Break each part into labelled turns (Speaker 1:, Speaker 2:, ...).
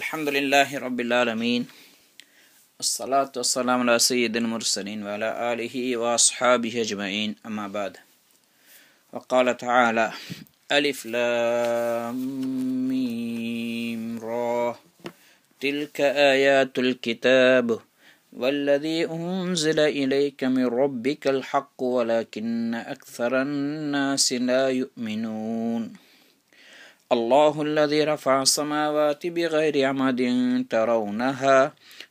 Speaker 1: الحمد لله رب العالمين الصلاة والسلام على سيد المرسلين وعلى آله وأصحابه أجمعين أما بعد وقال تعالى ألف لام ميم را تلك آيات الكتاب والذي أنزل إليك من ربك الحق ولكن أكثر الناس لا يؤمنون الله الذي رفع السماوات بغير عمد ترونها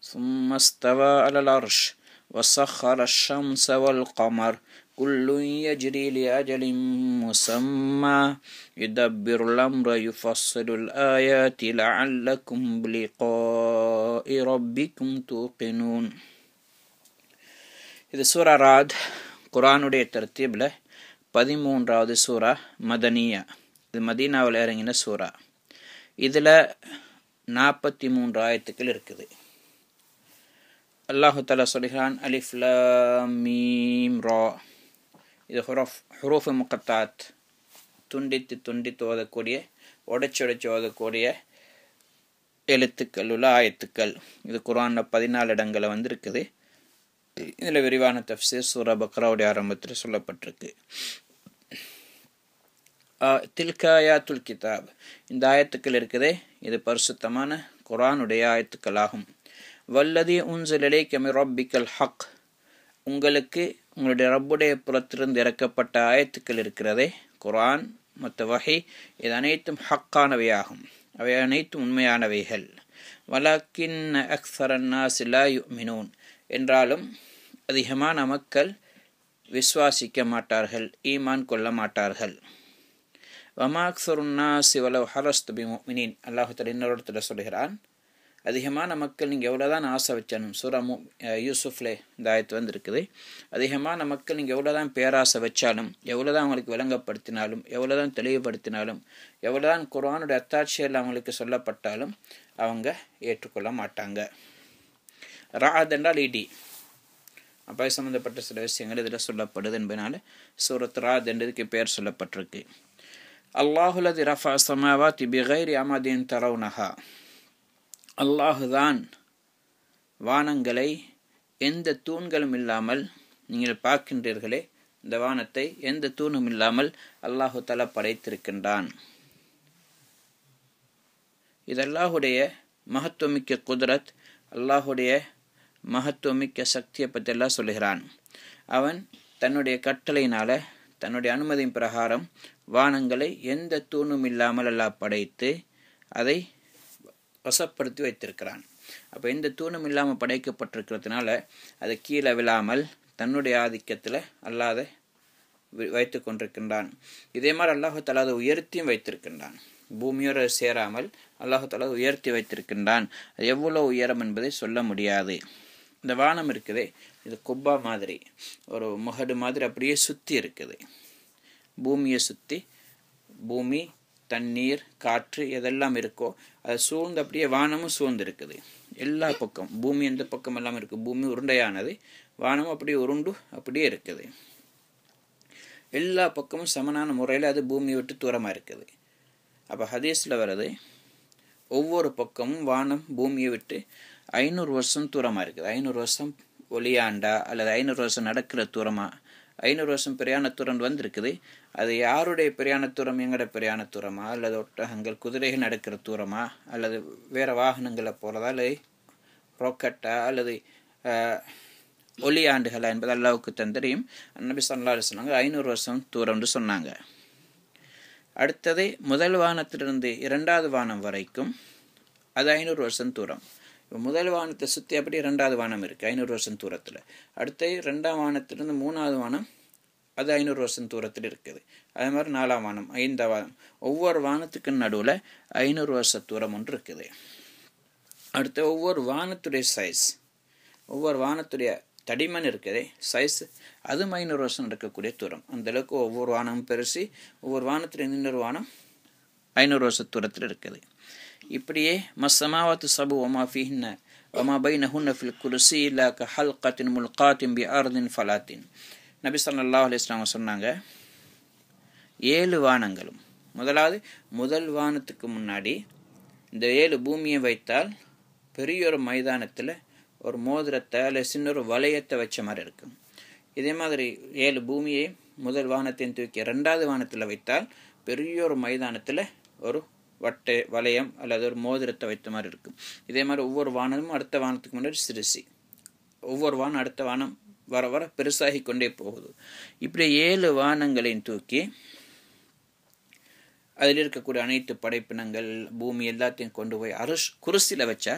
Speaker 1: ثم استوى على العرش وسخر الشمس والقمر كل يجري لأجل مسمى يدبر الأمر يفصل الآيات لعلكم بلقاء ربكم توقنون இது சூரா ராத் குரானுடைய தர்த்தீபில் பதிமூன்றாவது سورة مدنية இது மதீனாவில் இறங்கின சூறா இதில் நாற்பத்தி மூன்று ஆயத்துக்கள் இருக்குது அல்லாஹு தலா சொல்கிறான் அலிஃப்லீம் ரா இது ஹுரஃப் ஹுரூஃப் முக்கத்தாத் துண்டித்து துண்டித்து ஓதக்கூடிய உடைச்சி உடைச்சி ஓதக்கூடிய எழுத்துக்கள் உள்ள ஆயத்துக்கள் இது குரானில் பதினாலு இடங்களில் வந்திருக்குது இதில் விரிவான தப்சீர் சூரா பக்ராவுடைய ஆரம்பத்தில் சொல்லப்பட்டிருக்கு தில்க ஆயாத்துல் கிதாப் இந்த ஆயத்துக்கள் இருக்குதே இது பரிசுத்தமான குரானுடைய ஆயத்துக்களாகும் வல்லதி உன்சிலே கமி ரப்பிக்கல் ஹக் உங்களுக்கு உங்களுடைய ரப்புடைய புறத்திலிருந்து இறக்கப்பட்ட ஆயத்துக்கள் இருக்கிறதே குரான் மற்ற வகை இது அனைத்தும் ஹக்கானவையாகும் அவை அனைத்தும் உண்மையானவைகள் வலக்கின் அக்சரன்னா சிலா மினோன் என்றாலும் அதிகமான மக்கள் விசுவாசிக்க மாட்டார்கள் ஈமான் கொள்ள மாட்டார்கள் வமாக்சருன்னா சிவலவ் ஹரஸ்து பி மினின் அல்லாஹுத்தர் இன்னொருத்தர் சொல்கிறான் அதிகமான மக்கள் நீங்கள் எவ்வளோதான் ஆசை வச்சாலும் சூரமு யூசுஃப்லே இந்த ஆயத்து வந்திருக்குது அதிகமான மக்கள் நீங்கள் எவ்வளோதான் பேராசை வச்சாலும் எவ்வளோ தான் அவங்களுக்கு விளங்கப்படுத்தினாலும் எவ்வளோ தான் தெளிவுபடுத்தினாலும் எவ்வளோதான் குரானுடைய அத்தாட்சியில் அவங்களுக்கு சொல்லப்பட்டாலும் அவங்க ஏற்றுக்கொள்ள மாட்டாங்க ராதென்றால் இடி அப்பாய் சம்மந்தப்பட்ட சில விஷயங்கள் இதில் சொல்லப்படுது என்பதனால சூரத் ராத் என்றதுக்கு பேர் சொல்லப்பட்டிருக்கு அல்லாஹு லதி ரஃபா சமாவாத் பிகைரி அமதின் தரவுனஹா அல்லாஹுதான் வானங்களை எந்த தூண்களும் இல்லாமல் நீங்கள் பார்க்கின்றீர்களே இந்த வானத்தை எந்த தூணும் இல்லாமல் அல்லாஹு தலா படைத்திருக்கின்றான் இது அல்லாஹுடைய மகத்துவமிக்க குதிரத் அல்லாஹுடைய மகத்துவமிக்க சக்தியை பற்றியெல்லாம் சொல்கிறான் அவன் தன்னுடைய கட்டளையினால் தன்னுடைய அனுமதியின் பிரகாரம் வானங்களை எந்த தூணும் இல்லாமல் எல்லாம் படைத்து அதை வசப்படுத்தி வைத்திருக்கிறான் அப்போ எந்த தூணும் இல்லாமல் படைக்கப்பட்டிருக்கிறதுனால அது கீழே விழாமல் தன்னுடைய ஆதிக்கத்தில் அல்லாத வைத்து கொண்டிருக்கின்றான் இதே மாதிரி அல்லாஹால அதை உயர்த்தியும் வைத்திருக்கின்றான் பூமியோடு சேராமல் அல்லாஹால உயர்த்தி வைத்திருக்கின்றான் அது எவ்வளோ உயரம் என்பதை சொல்ல முடியாது இந்த வானம் இருக்குதே இது கொப்பா மாதிரி ஒரு முகடு மாதிரி அப்படியே சுற்றி இருக்குது பூமியை சுற்றி பூமி தண்ணீர் காற்று எதெல்லாம் இருக்கோ அதை சூழ்ந்து அப்படியே வானமும் சூழ்ந்து இருக்குது எல்லா பக்கம் பூமி எந்த பக்கம் எல்லாம் இருக்குது பூமி உருண்டையானது வானமும் அப்படியே உருண்டு அப்படியே இருக்குது எல்லா பக்கமும் சமனான முறையில் அது பூமியை விட்டு தூரமாக இருக்குது அப்போ ஹதீஸில் வர்றது ஒவ்வொரு பக்கமும் வானம் பூமியை விட்டு ஐநூறு வருஷம் தூரமாக இருக்குது ஐநூறு வருஷம் ஒளியாண்டா அல்லது ஐநூறு வருஷம் நடக்கிற தூரமாக ஐநூறு வருஷம் பிரயாணத்துறன் வந்திருக்குது அது யாருடைய பிரயாணத்துறம் எங்கட பிரயாணத்துறமா அல்லது ஒட்டகங்கள் குதிரைகள் நடக்கிற தூரமா அல்லது வேறு வாகனங்களை போகிறதா அல்லது ராக்கெட்டா அல்லது ஆண்டுகளா என்பது அல்லாவுக்கு தான் நபி சல்லா சொன்னாங்க ஐநூறு வருஷம் தூரம்னு சொன்னாங்க அடுத்தது முதல் வானத்திலிருந்து இரண்டாவது வானம் வரைக்கும் அது ஐநூறு வருஷம் தூரம் இப்போ முதல் வானத்தை சுற்றி அப்படியே ரெண்டாவது வானம் இருக்குது ஐநூறு வருஷம் தூரத்தில் அடுத்து ரெண்டாம் வானத்திலிருந்து மூணாவது வானம் அது ஐநூறு வருஷம் தூரத்தில் இருக்குது அதே மாதிரி நாலாம் வானம் ஐந்தாம் வானம் ஒவ்வொரு வானத்துக்கு நடுவில் ஐநூறு வருஷ தூரம் ஒன்று இருக்குது அடுத்து ஒவ்வொரு வானத்துடைய சைஸ் ஒவ்வொரு வானத்துடைய தடிமன் இருக்குது சைஸ் அது ஐநூறு வருஷம் நடக்கக்கூடிய தூரம் அந்தளவுக்கு ஒவ்வொரு வானமும் பெருசி ஒவ்வொரு வானத்துடைய இன்னொரு வானம் ஐநூறு வருஷ தூரத்தில் இருக்குது இப்படியே மஸ்ஸமாவாத்து சபு ஒமா ஃபிஹ்ன ஒமா பை நஹுன்ன ஃபில் குருசி இல்லாக்க முல் காத்தின் பி அர்தின் ஃபலாத்தின் நபி சல்லா இஸ்லாம் சொன்னாங்க ஏழு வானங்களும் முதலாவது முதல் வானத்துக்கு முன்னாடி இந்த ஏழு பூமியை வைத்தால் பெரிய ஒரு மைதானத்தில் ஒரு மோதிரத்தை அல்ல சின்ன ஒரு வளையத்தை வச்ச மாதிரி இருக்கும் இதே மாதிரி ஏழு பூமியை முதல் வானத்தையும் தூக்கி ரெண்டாவது வானத்தில் வைத்தால் பெரிய ஒரு மைதானத்தில் ஒரு வட்டை வளையம் அல்லது ஒரு மோதிரத்தை வைத்த மாதிரி இருக்கும் இதே மாதிரி ஒவ்வொரு வானமும் அடுத்த வானத்துக்கு முன்னாடி சிறுசி ஒவ்வொரு வானம் அடுத்த வானம் வர வர பெருசாகி கொண்டே போகுது இப்படி ஏழு வானங்களையும் தூக்கி அதில் இருக்கக்கூடிய அனைத்து படைப்பினங்கள் பூமி எல்லாத்தையும் கொண்டு போய் அருஷ் குருசியில் வச்சா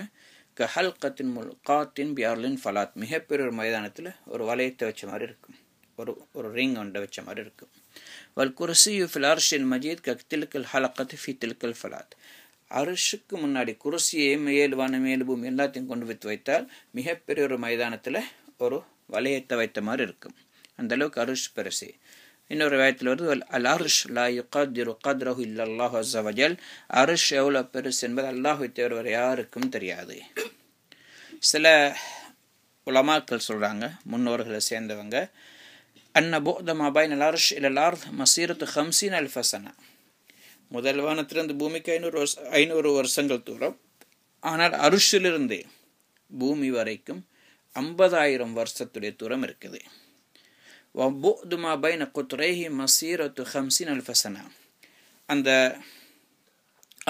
Speaker 1: கஹல் கத்தின் முல் காத்தின் பியார்லின் ஃபலாத் மிகப்பெரிய ஒரு மைதானத்தில் ஒரு வளையத்தை வச்ச மாதிரி இருக்கும் ஒரு ஒரு ரிங் ஒன்றை வச்ச மாதிரி இருக்கும் வல்குரசியு ஃபில் அர்ஷின் மஜீத் கக் தில்கல் ஹலக்கத் ஃபி தில்கல் ஃபலாத் அரிசுக்கு முன்னாடி குரசியை மேலுவான மேலுபூமி எல்லாத்தையும் கொண்டு வைத்து வைத்தால் மிகப்பெரிய ஒரு மைதானத்தில் ஒரு வலையத்தை வைத்த மாதிரி இருக்கும் அந்த அளவுக்கு அருஷ் பெருசி இன்னொரு வயத்தில் வருது அல் அருஷ் லா யுகாதிரு கத்ரஹு இல்லல்லாஹு அசவஜல் அருஷ் எவ்வளோ பெருசு என்பது அல்லாஹு தேர்வர் யாருக்கும் தெரியாது சில உலமாக்கள் சொல்கிறாங்க முன்னோர்களை சேர்ந்தவங்க அன்ன புக்த மா பைன் அலார்ஷ் இல் அலார்த் மசீரத்து ஹம்சீன் அல்ஃபசனா முதல் வானத்திலிருந்து பூமிக்கு ஐநூறு வருஷம் ஐநூறு வருஷங்கள் தூரம் ஆனால் அருஷிலிருந்து பூமி வரைக்கும் ஐம்பதாயிரம் வருஷத்துடைய தூரம் இருக்குது வபுதுமா பைன குத்ரேஹி மசீரத்து ஹம்சின் அல்ஃபசனா அந்த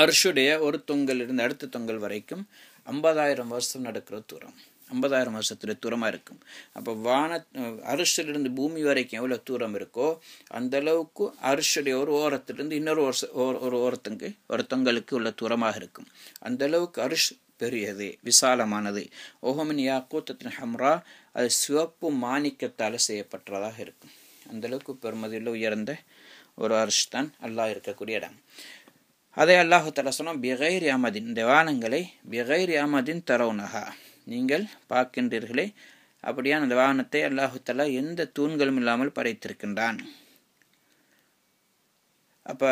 Speaker 1: அர்ஷுடைய ஒரு தொங்கல் இருந்து அடுத்த தொங்கல் வரைக்கும் ஐம்பதாயிரம் வருஷம் நடக்கிற தூரம் ஐம்பதாயிரம் வருஷத்துல தூரமாக இருக்கும் அப்போ வான அரிசிலிருந்து பூமி வரைக்கும் எவ்வளோ தூரம் இருக்கோ அந்த அளவுக்கு அரிசியுடைய ஒரு ஓரத்திலிருந்து இன்னொரு ஒரு ஒரு ஓரத்துக்கு ஒருத்தங்களுக்கு உள்ள தூரமாக இருக்கும் அந்த அளவுக்கு அரிஷ் பெரியது விசாலமானது ஓஹமின் யா கூத்தத்தின் ஹம்ரா அது சிவப்பு மாணிக்கத்தால் செய்யப்பட்டதாக இருக்கும் அந்தளவுக்கு பெருமதியில் உயர்ந்த ஒரு அரிஷ் தான் அல்லாஹ் இருக்கக்கூடிய இடம் அதை அல்லாஹு தலசனம் பிகைர் யாமதின் இந்த வானங்களை பிகைர் யாமதின் தரவுனகா நீங்கள் பார்க்கின்றீர்களே அப்படியான அந்த வாகனத்தை அல்லாஹுத்தலா எந்த தூண்களும் இல்லாமல் படைத்திருக்கின்றான் அப்போ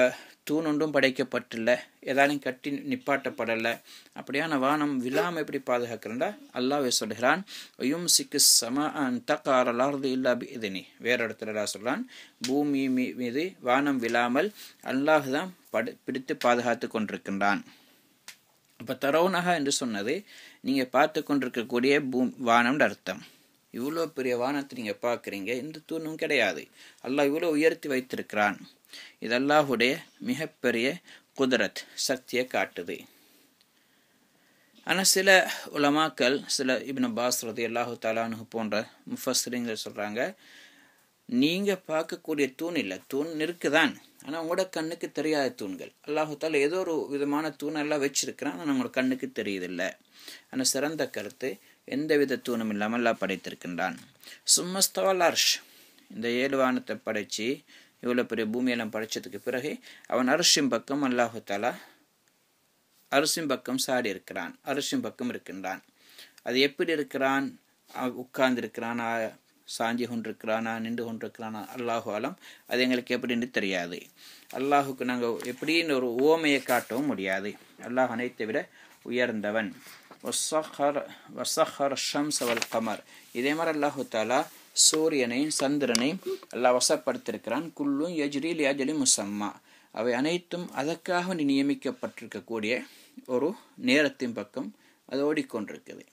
Speaker 1: தூண் ஒன்றும் படைக்கப்பட்டில்லை ஏதாலும் கட்டி நிப்பாட்டப்படலை அப்படியான வானம் விழாம எப்படி பாதுகாக்கிறா அல்லாவே சொல்கிறான் ஐயும் சிக்கு சம தக்காரலாரது இல்லா இதனி வேற இடத்துல சொல்கிறான் பூமி மீது வானம் விழாமல் அல்லாஹ் தான் படு பிடித்து பாதுகாத்து கொண்டிருக்கின்றான் இப்போ தரோனக என்று சொன்னது நீங்கள் பார்த்து கொண்டிருக்கக்கூடிய பூம் வானம்னு அர்த்தம் இவ்வளோ பெரிய வானத்தை நீங்கள் பார்க்குறீங்க எந்த தூணும் கிடையாது அல்லாஹ் இவ்வளோ உயர்த்தி வைத்திருக்கிறான் இது அல்லாஹுடைய மிகப்பெரிய குதிரத் சக்தியை காட்டுது ஆனால் சில உலமாக்கள் சில இப்ன பாஸ்ரது அல்லாஹு தாலானு போன்ற முஃபஸ்ரீங்க சொல்கிறாங்க நீங்கள் பார்க்கக்கூடிய தூண் இல்லை தூண் நிற்குதான் ஆனால் உங்களோட கண்ணுக்கு தெரியாத தூண்கள் அல்லாஹால ஏதோ ஒரு விதமான தூணெல்லாம் வச்சிருக்கிறான் ஆனால் உங்களோட கண்ணுக்கு தெரியுதில்லை ஆனால் சிறந்த கருத்து எந்த வித தூணும் இல்லாமல் எல்லாம் படைத்திருக்கின்றான் சும்மஸ்தவால் அர்ஷ் இந்த ஏழு வானத்தை படைத்து இவ்வளோ பெரிய பூமியெல்லாம் படைச்சதுக்கு பிறகு அவன் அரிசியும் பக்கம் அல்லாஹாலா அரிசியும் பக்கம் சாடி இருக்கிறான் அரிசியும் பக்கம் இருக்கின்றான் அது எப்படி இருக்கிறான் இருக்கிறான் சாஞ்சி கொண்டிருக்கிறானா நின்று கொண்டிருக்கிறானா அல்லாஹு ஆலம் அது எங்களுக்கு எப்படின்னு தெரியாது அல்லாஹுக்கு நாங்கள் எப்படின்னு ஒரு ஓமையை காட்டவும் முடியாது அல்லாஹ் அனைத்தை விட உயர்ந்தவன் வசஹர் ஷம்ஸ் கமர் இதே மாதிரி அல்லாஹு தாலா சூரியனையும் சந்திரனையும் அல்லாஹ் வசப்படுத்திருக்கிறான் குல்லும் எஜ்ரில் எஜலி முசம்மா அவை அனைத்தும் அதற்காக நியமிக்கப்பட்டிருக்கக்கூடிய ஒரு நேரத்தின் பக்கம் அது ஓடிக்கொண்டிருக்குது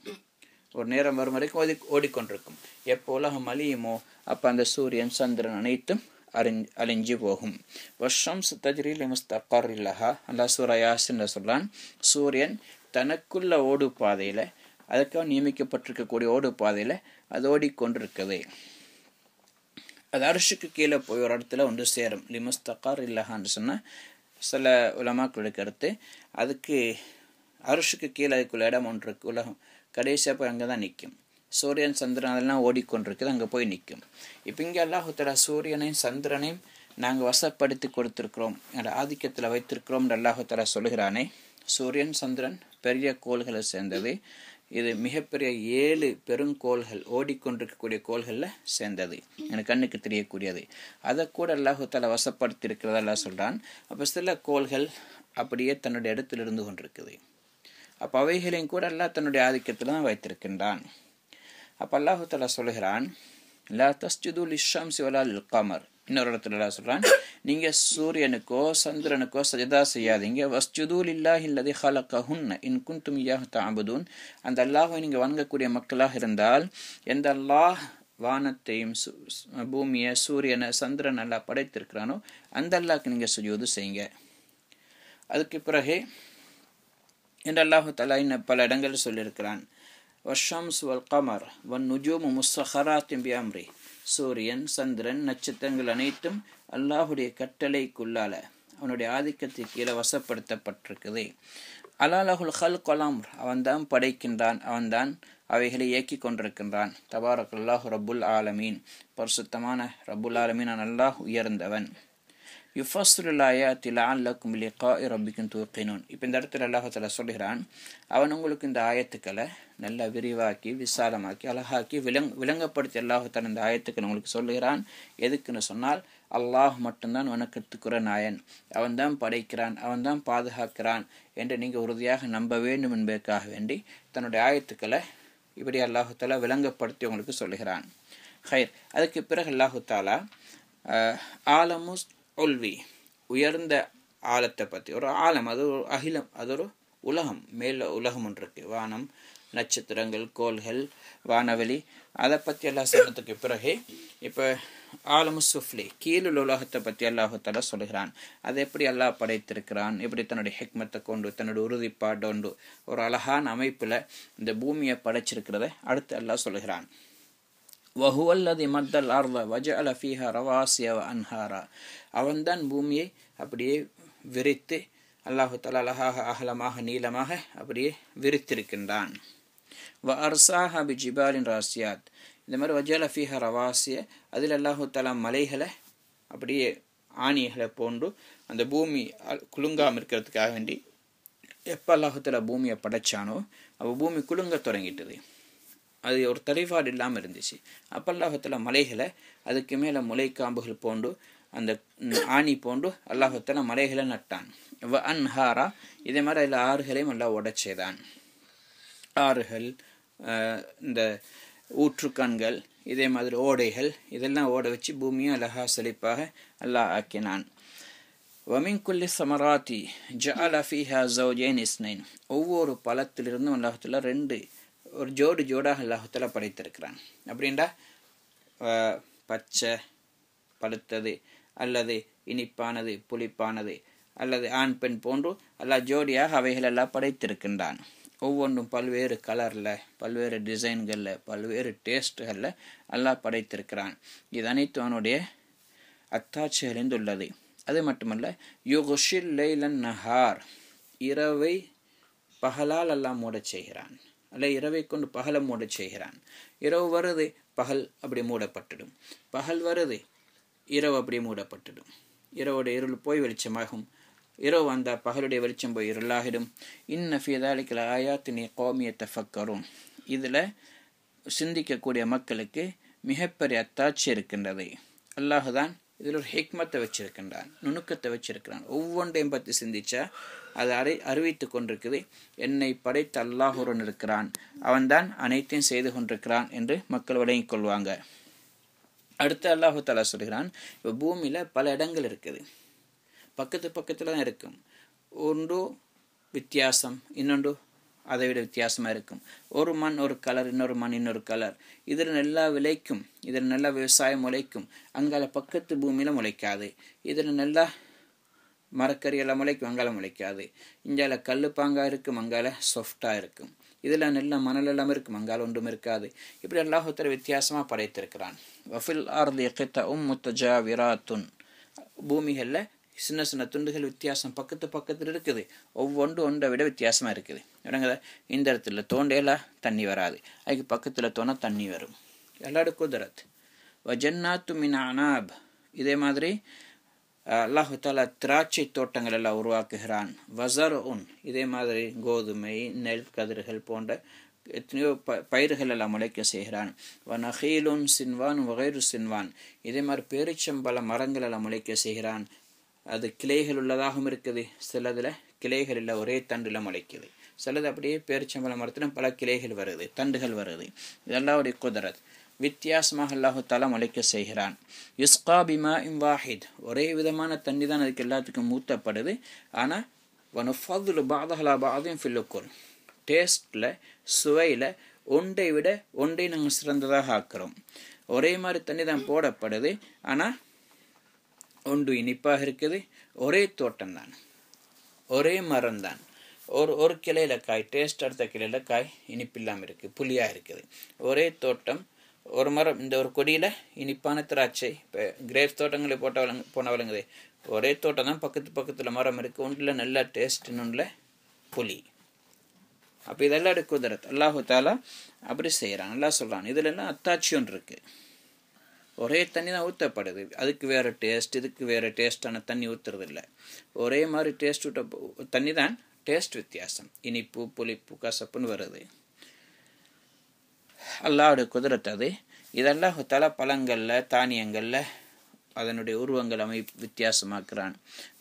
Speaker 1: ஒரு நேரம் வரும் வரைக்கும் ஓதி ஓடிக்கொண்டிருக்கும் எப்போ உலகம் அழியுமோ அப்போ அந்த சூரியன் சந்திரன் அனைத்தும் அறிஞ் அழிஞ்சு போகும் வருஷம் தஜ்ரீல் முஸ்தகர் இல்லஹா அல்ல சூரா என்று சொல்கிறான் சூரியன் தனக்குள்ள ஓடு பாதையில் அதுக்காக நியமிக்கப்பட்டிருக்கக்கூடிய ஓடு பாதையில் அது ஓடிக்கொண்டிருக்குது அது அரிசுக்கு கீழே போய் ஒரு இடத்துல ஒன்று சேரும் லிமஸ்தக்கார் இல்லஹான்னு சொன்னால் சில உலமாக்களுக்கு கருத்து அதுக்கு அரிசுக்கு கீழே அதுக்குள்ள இடம் ஒன்று இருக்கு உலகம் கடைசியாக போய் அங்கே தான் நிற்கும் சூரியன் சந்திரன் அதெல்லாம் ஓடிக்கொண்டிருக்குது அங்கே போய் நிற்கும் இப்போ இங்கே அல்லாஹுத்தலா சூரியனையும் சந்திரனையும் நாங்கள் வசப்படுத்தி கொடுத்துருக்குறோம் என்ற ஆதிக்கத்தில் வைத்திருக்கிறோம் என்று சொல்கிறானே சூரியன் சந்திரன் பெரிய கோள்களை சேர்ந்தது இது மிகப்பெரிய ஏழு பெருங்கோள்கள் ஓடிக்கொண்டிருக்கக்கூடிய கோள்களில் சேர்ந்தது எனக்கு கண்ணுக்கு தெரியக்கூடியது அதை கூட அல்லாஹுத்தால வசப்படுத்தி இருக்கிறதெல்லாம் சொல்கிறான் அப்போ சில கோள்கள் அப்படியே தன்னுடைய இடத்துல இருந்து கொண்டிருக்குது அப்போ அவைகளையும் கூட அல்லாஹ் தன்னுடைய ஆதிக்கத்தில் தான் வைத்திருக்கின்றான் அப்போ அல்லாஹு தலா சொல்கிறான் லா தஸ்ஜுது இஷாம் சிவலால் கமர் இன்னொரு இடத்துல எல்லாம் சொல்கிறான் நீங்கள் சூரியனுக்கோ சந்திரனுக்கோ சஜதா செய்யாதீங்க வஸ்ஜுதூல் இல்லாஹ் இல்லதி கஹுன் இன் குந்தும் இயாக தாபுதூன் அந்த அல்லாஹை நீங்கள் வணங்கக்கூடிய மக்களாக இருந்தால் எந்த அல்லாஹ் வானத்தையும் பூமியை சூரியனை சந்திரன் எல்லாம் படைத்திருக்கிறானோ அந்த அல்லாஹ்க்கு நீங்கள் சுஜூது செய்யுங்க அதுக்கு பிறகு என்று அல்லாஹு தலா இன்ன பல இடங்கள் சொல்லியிருக்கிறான் வஷம்ஸ் வல் கமர் வன் நுஜூம் முஸ்ஸஹரா திம்பி சூரியன் சந்திரன் நட்சத்திரங்கள் அனைத்தும் அல்லாஹுடைய கட்டளைக்குள்ளால அவனுடைய ஆதிக்கத்திற்கு கீழே வசப்படுத்தப்பட்டிருக்குது அலாலகுல் ஹல் கொலாம் அவன்தான் படைக்கின்றான் அவன்தான் அவைகளை இயக்கி கொண்டிருக்கின்றான் தபாரக் அல்லாஹ் ரபுல் ஆலமீன் பரிசுத்தமான ரபுல் ஆலமீன் அல்லாஹ் உயர்ந்தவன் யுஃபஸ்ருலாயாத்தி லஅல்லக்கும் லிகாஇ ரப்பிக்கும் தூக்கினோன் இப்போ இந்த இடத்துல அல்லாஹத்தில் சொல்கிறான் அவன் உங்களுக்கு இந்த ஆயத்துக்களை நல்லா விரிவாக்கி விசாலமாக்கி அழகாக்கி விலங் விளங்கப்படுத்தி அல்லாஹத்தன் இந்த ஆயத்துக்களை உங்களுக்கு சொல்லுகிறான் எதுக்குன்னு சொன்னால் அல்லாஹ் மட்டும்தான் வணக்கத்துக்குற நாயன் அவன்தான் படைக்கிறான் அவன்தான் பாதுகாக்கிறான் என்று நீங்கள் உறுதியாக நம்ப வேண்டும் என்பதற்காக வேண்டி தன்னுடைய ஆயத்துக்களை இப்படி அல்லாஹால விளங்கப்படுத்தி உங்களுக்கு சொல்கிறான் ஹைர் அதுக்கு பிறகு அல்லாஹு தாலா ஆலமுஸ் ஒல்வி உயர்ந்த ஆழத்தை பற்றி ஒரு ஆழம் அது ஒரு அகிலம் அது ஒரு உலகம் மேல உலகம் ஒன்று இருக்குது வானம் நட்சத்திரங்கள் கோள்கள் வானவெளி அதை பற்றி எல்லாம் சொன்னதுக்கு பிறகு இப்போ ஆலமு சுஃப்லி கீழுள்ள உலகத்தை பற்றி அல்லாஹத்தால சொல்கிறான் அதை எப்படி அல்லாஹ் படைத்திருக்கிறான் எப்படி தன்னுடைய ஹெக்மத்தை கொண்டு தன்னுடைய உறுதிப்பாடு கொண்டு ஒரு அழகான அமைப்பில் இந்த பூமியை படைச்சிருக்கிறத அடுத்து அல்லாஹ் சொல்கிறான் வஹுவல் அல்லது மத்தல் ஆர்வ வஜ அல ஃபீஹா ரவாசியவ அன்ஹாரா அவன்தான் பூமியை அப்படியே விரித்து அல்லாஹு தலா அழகாக அகலமாக நீளமாக அப்படியே விரித்திருக்கின்றான் வ அர்சாக பி ஜிபாலின் ராசியாத் இந்த மாதிரி வஜால ஃபீஹா ரவாசிய அதில் அல்லாஹு தலா மலைகளை அப்படியே ஆணிகளை போன்று அந்த பூமி குலுங்காமல் இருக்கிறதுக்காக வேண்டி எப்போ அல்லாஹு தலா பூமியை படைச்சானோ அவள் பூமி குலுங்க தொடங்கிட்டது அது ஒரு தலைப்பாடு இல்லாமல் இருந்துச்சு அப்பல்லாஹத்தில் மலைகளை அதுக்கு மேலே முலைக்காம்புகள் போண்டு அந்த ஆணி போண்டு அல்லாஹத்தில் மலைகளை நட்டான் வ அன்ஹாரா இதே மாதிரி அதில் ஆறுகளையும் நல்லா உடைச்சேதான் ஆறுகள் இந்த ஊற்றுக்கண்கள் இதே மாதிரி ஓடைகள் இதெல்லாம் ஓட வச்சு பூமியும் அழகா செழிப்பாக அல்லாஹ் ஆக்கினான் வமிங் குல்லி சமராத்தி ஜா அலஃபிஹா ஜோஜேன் இஸ்னைன் ஒவ்வொரு பழத்திலிருந்தும் அல்லாஹத்தில் ரெண்டு ஒரு ஜோடு ஜோடாக அல்லாஹத்தில் படைத்திருக்கிறான் அப்படின்டா பச்சை பழுத்தது அல்லது இனிப்பானது புளிப்பானது அல்லது ஆண் பெண் போன்று எல்லா ஜோடியாக அவைகளெல்லாம் படைத்திருக்கின்றான் ஒவ்வொன்றும் பல்வேறு கலரில் பல்வேறு டிசைன்களில் பல்வேறு டேஸ்ட்டுகளில் எல்லாம் படைத்திருக்கிறான் இது அனைத்து அவனுடைய உள்ளது அது மட்டுமல்ல யுகுஷில் லைலன் நஹார் இரவை பகலால் எல்லாம் மூடச் செய்கிறான் அல்ல இரவை கொண்டு பகலை மூடச் செய்கிறான் இரவு வருது பகல் அப்படி மூடப்பட்டுடும் பகல் வருது இரவு அப்படி மூடப்பட்டுடும் இரவோட இருள் போய் வெளிச்சமாகும் இரவு வந்தால் பகலுடைய வெளிச்சம் போய் இருளாகிடும் இன்ன ஃபியதாலிக்கல ஆயாத்தினி கோமியத்தை ஃபக்கரும் இதில் சிந்திக்கக்கூடிய மக்களுக்கு மிகப்பெரிய அத்தாட்சி இருக்கின்றது அல்லாஹுதான் இதில் ஒரு ஹெக்மத்தை வச்சிருக்கின்றான் நுணுக்கத்தை வச்சிருக்கிறான் ஒவ்வொன்றையும் பற்றி சிந்திச்சா அது அறி அறிவித்து கொண்டிருக்குது என்னை படைத்த அல்லாஹுடன் இருக்கிறான் அவன்தான் அனைத்தையும் செய்து கொண்டிருக்கிறான் என்று மக்கள் வழங்கிக் கொள்வாங்க அடுத்து அல்லாஹு தலா சொல்கிறான் இப்போ பூமியில் பல இடங்கள் இருக்குது பக்கத்து பக்கத்தில் தான் இருக்கும் ஒன்று வித்தியாசம் இன்னொன்று அதை விட வித்தியாசமாக இருக்கும் ஒரு மண் ஒரு கலர் இன்னொரு மண் இன்னொரு கலர் இதில் நல்லா விளைக்கும் இதில் நல்லா விவசாயம் முளைக்கும் அங்கால பக்கத்து பூமியில் முளைக்காது இதில் நல்லா மரக்கறி முளைக்கும் அங்கால முளைக்காது இஞ்சால கல் பாங்காக இருக்கும் அங்கால சாஃப்டாக இருக்கும் இதில் நல்ல மணல் எல்லாம் இருக்கும் மங்கால் ஒன்றும் இருக்காது இப்படி அல்லாஹுத்தர் வித்தியாசமாக படைத்திருக்கிறான் வஃபில் ஆர்தி எக்கித்த உம் முத்தஜா விராத்துன் பூமிகளில் சின்ன சின்ன துண்டுகள் வித்தியாசம் பக்கத்து பக்கத்தில் இருக்குது ஒவ்வொன்று ஒன்றை விட வித்தியாசமாக இருக்குது என்னங்க இந்த இடத்துல தோண்டேலாம் தண்ணி வராது அதுக்கு பக்கத்தில் தோணா தண்ணி வரும் எல்லாரும் குதிரத் வஜன்னாத்து மின் இதே மாதிரி அல்லாஹு தாலா திராட்சை தோட்டங்கள் எல்லாம் உருவாக்குகிறான் வசர் உன் இதே மாதிரி கோதுமை நெல் கதிர்கள் போன்ற எத்தனையோ ப பயிர்கள் எல்லாம் முளைக்க செய்கிறான் நஹீலுன் சின்வான் வகைரு சின்வான் இதே மாதிரி பேரிச்சம்பழ மரங்கள் எல்லாம் முளைக்க செய்கிறான் அது கிளைகள் உள்ளதாகவும் இருக்குது சிலதில் கிளைகள் இல்லை ஒரே தண்டில் முளைக்குது சிலது அப்படியே பேரிச்சம்பழ மரத்தில் பல கிளைகள் வருது தண்டுகள் வருது இதெல்லாம் ஒரு குதிரத் வித்தியாசமாக அல்லாஹு தாலா முளைக்க செய்கிறான் யுஸ்கா பிமா இம் வாஹித் ஒரே விதமான தண்ணி தான் அதுக்கு எல்லாத்துக்கும் மூத்தப்படுது ஆனால் வனுஃபதுல் பாதஹலா பாதையும் ஃபில்லுக்குர் டேஸ்ட்டில் சுவையில் ஒன்றை விட ஒன்றை நாங்கள் சிறந்ததாக ஆக்கிறோம் ஒரே மாதிரி தண்ணி தான் போடப்படுது ஆனால் ஒன்று இனிப்பாக இருக்குது ஒரே தோட்டம் தான் ஒரே மரம் தான் ஒரு ஒரு கிளையில் காய் டேஸ்ட் அடுத்த கிளையில் காய் இனிப்பு இல்லாமல் இருக்குது புளியாக இருக்குது ஒரே தோட்டம் ஒரு மரம் இந்த ஒரு கொடியில் இனிப்பான திராட்சை இப்போ கிரேப்ஸ் தோட்டங்களை போட்ட வளங்க போன ஒரே தோட்டம் தான் பக்கத்து பக்கத்தில் மரம் இருக்குது ஒன்றில் நல்லா டேஸ்ட் இன்னொன்றில் புளி அப்போ இதெல்லாம் எடுக்க குதிரத் அல்லாஹு தாலா அப்படி செய்கிறான் நல்லா சொல்கிறான் இதுலலாம் அத்தாட்சி ஒன்று இருக்குது ஒரே தண்ணி தான் ஊற்றப்படுது அதுக்கு வேறு டேஸ்ட் இதுக்கு வேறு டேஸ்ட்டான தண்ணி ஊற்றுறது இல்லை ஒரே மாதிரி டேஸ்ட் ஊட்ட தண்ணி தான் டேஸ்ட் வித்தியாசம் இனிப்பு புளிப்பு கசப்புன்னு வருது அல்லாவுடைய குதிரத் அது இதெல்லாம் தல பழங்களில் தானியங்களில் அதனுடைய உருவங்கள் அமை வித்தியாசமாக்குறான்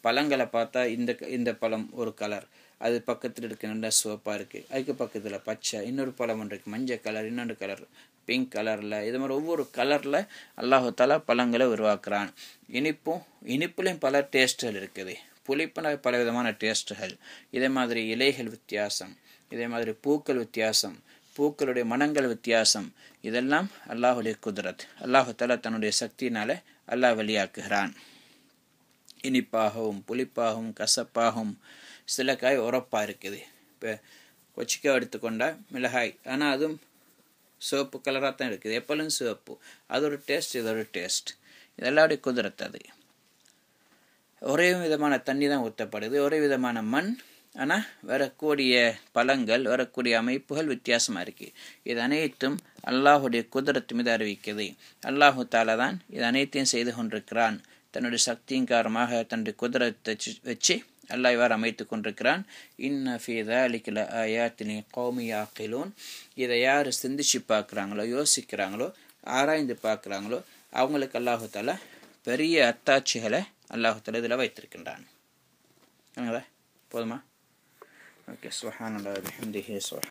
Speaker 1: பழங்களை பார்த்தா இந்த இந்த பழம் ஒரு கலர் அது பக்கத்தில் இருக்க நல்லா சிவப்பாக இருக்குது அதுக்கு பக்கத்தில் பச்சை இன்னொரு பழம் ஒன்று இருக்குது மஞ்சள் கலர் இன்னொன்று கலர் பிங்க் கலரில் இது மாதிரி ஒவ்வொரு கலரில் அல்லாஹாலா பழங்களை உருவாக்குறான் இனிப்பும் இனிப்புலேயும் பல டேஸ்ட்டுகள் இருக்குது புளிப்புன பல விதமான டேஸ்ட்டுகள் இதே மாதிரி இலைகள் வித்தியாசம் இதே மாதிரி பூக்கள் வித்தியாசம் பூக்களுடைய மனங்கள் வித்தியாசம் இதெல்லாம் அல்லாஹுடைய குதிரத் அல்லாஹு தலா தன்னுடைய சக்தியினால அல்லாஹ் வெளியாக்குகிறான் இனிப்பாகவும் புளிப்பாகவும் கசப்பாகவும் சில காய் உரப்பாக இருக்குது இப்போ கொச்சிக்காய் எடுத்துக்கொண்டால் மிளகாய் ஆனால் அதுவும் சிவப்பு கலராக தான் இருக்குது எப்போலும் சிவப்பு அது ஒரு டேஸ்ட் இது ஒரு டேஸ்ட் இதெல்லாவுடைய குதிரத்து அது ஒரே விதமான தண்ணி தான் ஊற்றப்படுது ஒரே விதமான மண் ஆனால் வரக்கூடிய பலங்கள் வரக்கூடிய அமைப்புகள் வித்தியாசமாக இருக்குது இது அனைத்தும் அல்லாஹுடைய குதிரத்து மீது அறிவிக்கிறது அல்லாஹு தாலா தான் இது அனைத்தையும் செய்து கொண்டிருக்கிறான் தன்னுடைய சக்தியின் காரணமாக தன்னுடைய குதிரத்தை வச்சு அல்லாஹ் இவ்வாறு அமைத்து கொண்டிருக்கிறான் இன்னஃபீதா அலிக்கல ஆயாத்தினி கௌமியாக்கிலூன் இதை யார் சிந்திச்சு பார்க்குறாங்களோ யோசிக்கிறாங்களோ ஆராய்ந்து பார்க்குறாங்களோ அவங்களுக்கு அல்லாஹு தாலா பெரிய அத்தாட்சிகளை அல்லாஹு தாலா இதில் வைத்திருக்கின்றான் போதுமா سبحان الله بحمده سبحان